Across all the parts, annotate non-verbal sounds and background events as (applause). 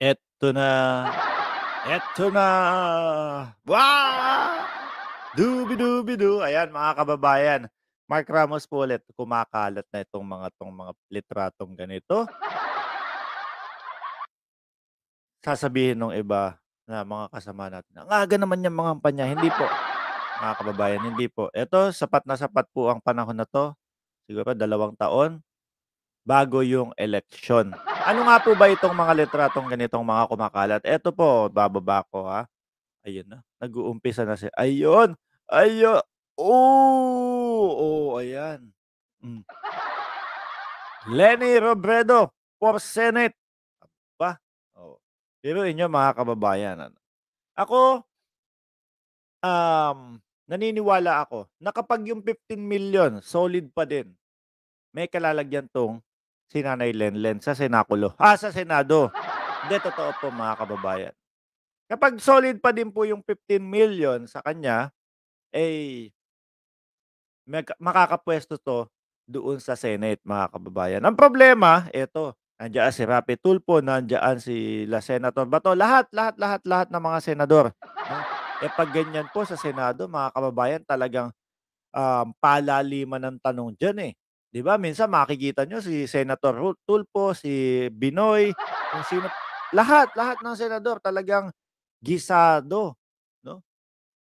Eto na. Eto na. Wow! Dubi-dubi-du. Ayan, mga kababayan. Mark Ramos po ulit, kumakalat na itong mga tong mga litratong ganito. Sasabihin ng iba na mga kasama natin, ang aga naman yung mga kampanya. Hindi po, mga kababayan, hindi po. Ito, sapat na sapat po ang panahon na to. Siguro pa dalawang taon bago yung election. Ano nga po ba itong mga litratong ganitong mga kumakalat? Eto po, bababa ko ha. Ayun na. Nag-uumpisa na siya. Ayun! Ayun! Oo! Oo, ayan. Mm. Lenny Robredo for Senate. Ba? Oh. Pero inyo mga kababayan. Ano? Ako, um, naniniwala ako na kapag yung 15 million, solid pa din, may kalalagyan tong si Nanay Lenlen sa Senakulo. Ah, sa Senado. Hindi, totoo po mga kababayan. Kapag solid pa din po yung 15 million sa kanya, eh, may, makakapwesto to doon sa Senate, mga kababayan. Ang problema, ito, nandiyan si Rapi Tulpo, nandiyan si La Senator Bato, lahat, lahat, lahat, lahat ng mga senador. eh, pag ganyan po sa Senado, mga kababayan, talagang um, palaliman ng tanong dyan eh. 'Di ba? Minsan makikita nyo si Senator Hul- si Binoy, kung sino lahat, lahat ng senador talagang gisado, no?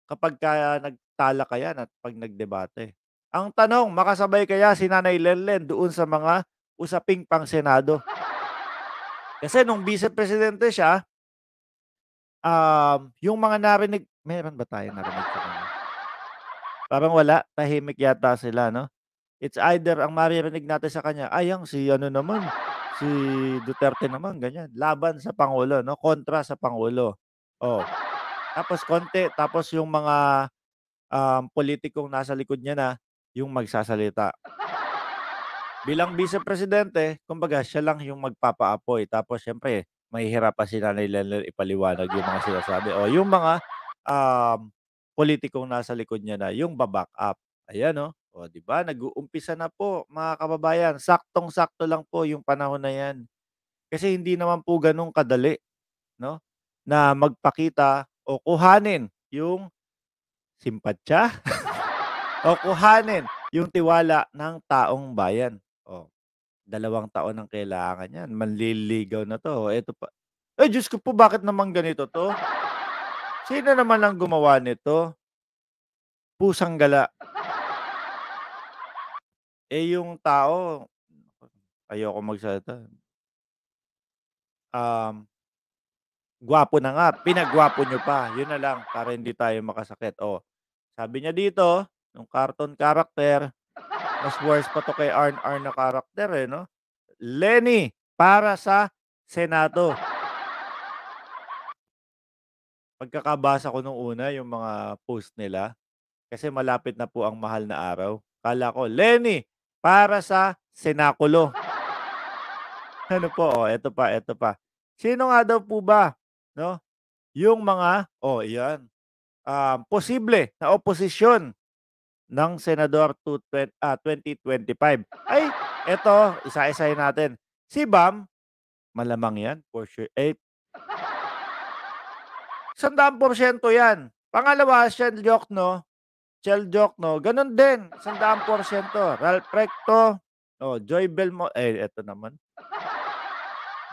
Kapag kaya nagtala kaya at pag nagdebate. Ang tanong, makasabay kaya si Nanay Lenlen doon sa mga usaping pang Senado? Kasi nung vice-presidente siya, um, yung mga narinig, meron ba tayo narinig sa kanya? Parang wala, tahimik yata sila, no? It's either ang maririnig natin sa kanya, ay ang si ano naman, si Duterte naman, ganyan. Laban sa Pangulo, no? Kontra sa Pangulo. Oh. Tapos konti, tapos yung mga um, politikong nasa likod niya na, yung magsasalita. Bilang vice presidente, kumbaga siya lang yung magpapaapoy. Tapos syempre, mahihirap pa si Nanay Lenler ipaliwanag yung mga sinasabi. O oh, yung mga um, politikong nasa likod niya na, yung babak up. Ayan, no? O, di ba? Nag-uumpisa na po, mga kababayan. Saktong-sakto lang po yung panahon na yan. Kasi hindi naman po ganun kadali, no? Na magpakita o kuhanin yung simpatsya (laughs) o kuhanin yung tiwala ng taong bayan. O, dalawang taon ang kailangan yan. Manliligaw na to. Ito pa. Eh, Diyos ko po, bakit naman ganito to? Sino naman ang gumawa nito? Pusang gala. Eh, yung tao ayoko magsalita. Um. Gwapo na nga, pinagwapo niyo pa. Yun na lang para hindi tayo makasakit. Oh, sabi niya dito, nung cartoon character, mas worse pa to kay R&R na character eh, no? Lenny, para sa Senado. Pagkakabasa ko nung una yung mga post nila, kasi malapit na po ang mahal na araw. Kala ko, Lenny, para sa senakulo. ano po? Oh, ito pa, ito pa. Sino nga daw po ba? No? Yung mga, oh, iyan. Uh, posible na oposisyon ng Senador to, uh, ah, 2025. Ay, ito, isa-isahin natin. Si BAM, malamang yan, for sure. Eh, sandaang porsyento yan. Pangalawa, Shen no? Shell Joke, no? Ganun din, 100%. Ralph Recto, oh, Joy Belmo, eh, eto naman.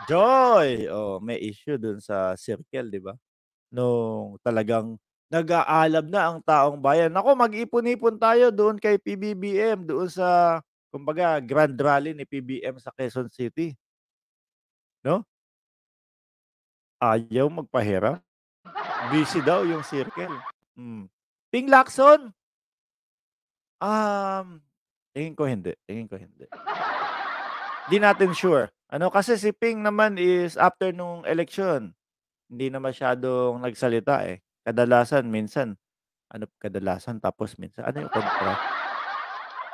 Joy! Oh, may issue dun sa circle, di ba? Nung talagang nag-aalab na ang taong bayan. Nako, mag-ipon-ipon tayo doon kay PBBM, doon sa, kumbaga, grand rally ni PBBM sa Quezon City. No? Ayaw magpahira. Busy daw yung circle. Hmm. Ping Lakson, Um, tingin ko hindi, tingin ko hindi. Hindi natin sure. Ano kasi si Ping naman is after nung election, hindi na masyadong nagsalita eh. Kadalasan minsan ano kadalasan tapos minsan ano yung kontra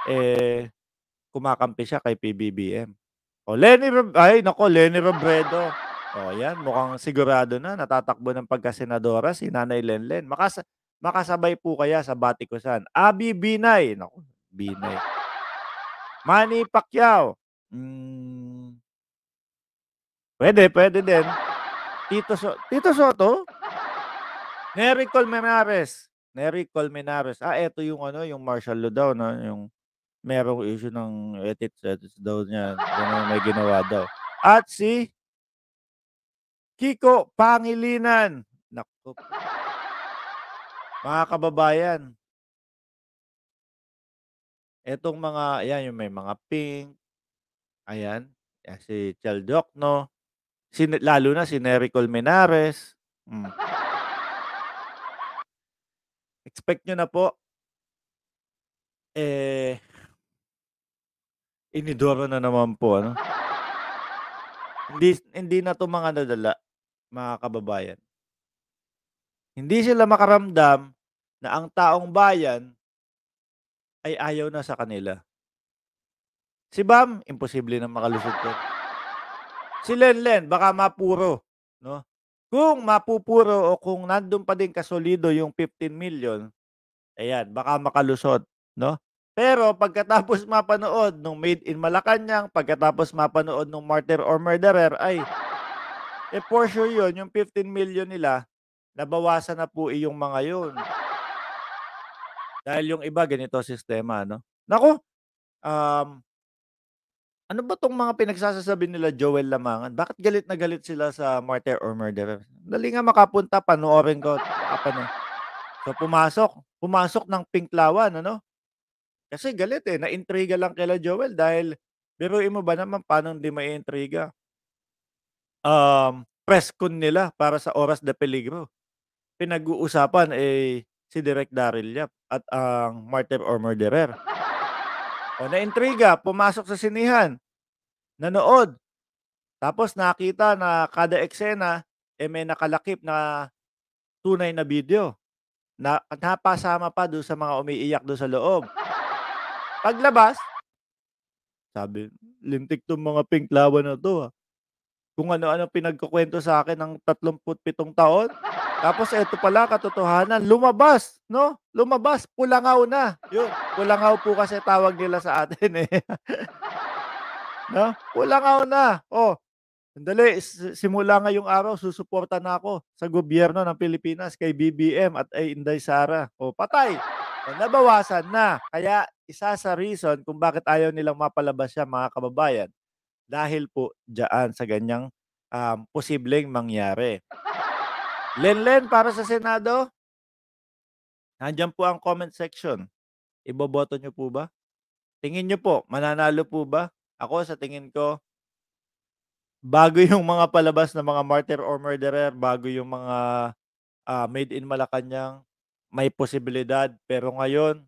eh kumakampi siya kay PBBM. O oh, Lenny ay nako Lenny Robredo. O oh, yan mukhang sigurado na natatakbo ng pagkasenadora si Nanay Lenlen. Makasa, Makasabay po kaya sa Batikosan. Abi Binay. Naku, Binay. Manny Pacquiao. Mm, pwede, pwede din. Tito, so Tito Soto? Nery Colmenares. Nery Colmenares. Ah, eto yung ano, yung martial law daw, no? yung merong issue ng edits, edits daw niya. Ganun may ginawa daw. At si Kiko Pangilinan. Naku. Mga kababayan, etong mga, ayan, yung may mga pink, ayan, ayan si Chel no? si, lalo na si Nery Colmenares. Mm. Expect nyo na po, eh, inidoro na naman po, ano? hindi, hindi na to mga nadala, mga kababayan. Hindi sila makaramdam na ang taong bayan ay ayaw na sa kanila. Si Bam, imposible na makalusot ko. Si Lenlen, baka mapuro. No? Kung mapupuro o kung nandun pa din kasolido yung 15 million, ayan, baka makalusot. No? Pero pagkatapos mapanood nung Made in Malacanang, pagkatapos mapanood nung Martyr or Murderer, ay, e for sure yun, yung 15 million nila, nabawasan na po iyong eh, mga yun. Dahil yung iba, ganito sistema, no? Nako, um, ano ba tong mga pinagsasasabi nila Joel Lamangan? Bakit galit na galit sila sa Martyr or murder? Dali nga makapunta, panoorin ko. Ano. So pumasok, pumasok ng pink lawan, ano? Kasi galit eh, naintriga lang kila Joel dahil biruin mo ba naman paano di maiintriga? Um, press con nila para sa oras de peligro pinag-uusapan eh si Direk Daryl Yap at ang Martep or Murderer. O naintriga, pumasok sa sinihan, nanood, tapos nakita na kada eksena eh may nakalakip na tunay na video na napasama pa doon sa mga umiiyak doon sa loob. Paglabas, sabi, lintik tong mga pink laban na to ha. Ah kung ano-ano pinagkukwento sa akin ng 37 taon. Tapos ito pala, katotohanan, lumabas, no? Lumabas, pulangaw na. Yun, pulangaw po kasi tawag nila sa atin eh. (laughs) no? Pulangaw na. Oh, Sandali, simula ngayong araw, susuporta na ako sa gobyerno ng Pilipinas kay BBM at ay Inday Sara. O, oh, patay! O, oh, nabawasan na. Kaya isa sa reason kung bakit ayaw nilang mapalabas siya, mga kababayan, dahil po diyan sa ganyang um, posibleng mangyari. Lenlen, para sa Senado, nandiyan po ang comment section. Iboboto nyo po ba? Tingin nyo po, mananalo po ba? Ako sa tingin ko, bago yung mga palabas na mga martyr or murderer, bago yung mga uh, made in Malacanang, may posibilidad. Pero ngayon,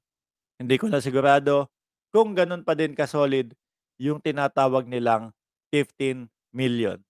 hindi ko na sigurado. Kung ganun pa din ka-solid yung tinatawag nilang 15 million.